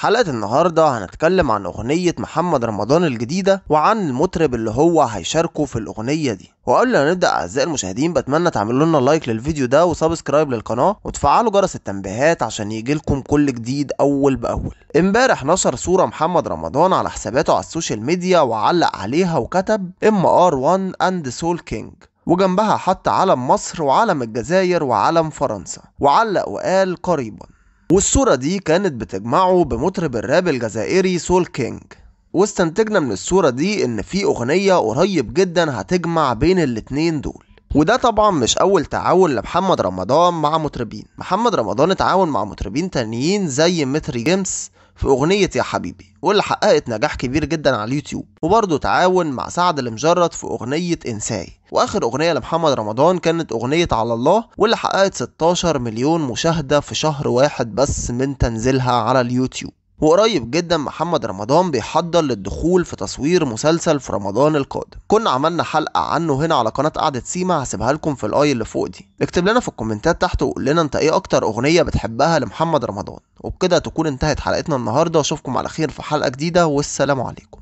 حلقة النهاردة هنتكلم عن أغنية محمد رمضان الجديدة وعن المطرب اللي هو هيشاركه في الأغنية دي وقبل ما نبدأ أعزائي المشاهدين بتمنى تعملوا لنا لايك للفيديو ده وسبسكرايب للقناة وتفعلوا جرس التنبيهات عشان يجيلكم كل جديد أول بأول امبارح نشر صورة محمد رمضان على حساباته على السوشيال ميديا وعلق عليها وكتب ام ار 1 اند سول كينج وجنبها حط علم مصر وعلم الجزائر وعلم فرنسا وعلق وقال قريبا والصورة دي كانت بتجمعه بمطرب الراب الجزائري سول كينج واستنتجنا من الصورة دي ان في اغنية قريب جدا هتجمع بين الاتنين دول وده طبعا مش اول تعاون لمحمد رمضان مع مطربين محمد رمضان اتعاون مع مطربين تانيين زي متري جيمس في أغنية يا حبيبي واللي حققت نجاح كبير جدا على اليوتيوب وبرضه تعاون مع سعد المجرد في أغنية إنساي وآخر أغنية لمحمد رمضان كانت أغنية على الله واللي حققت 16 مليون مشاهدة في شهر واحد بس من تنزيلها على اليوتيوب وقريب جدا محمد رمضان بيحضر للدخول في تصوير مسلسل في رمضان القادم كنا عملنا حلقه عنه هنا على قناه قعده سيما هسيبها لكم في الاي اللي فوق دي اكتب لنا في الكومنتات تحت وقول لنا انت ايه اكتر اغنيه بتحبها لمحمد رمضان وبكده تكون انتهت حلقتنا النهارده اشوفكم على خير في حلقه جديده والسلام عليكم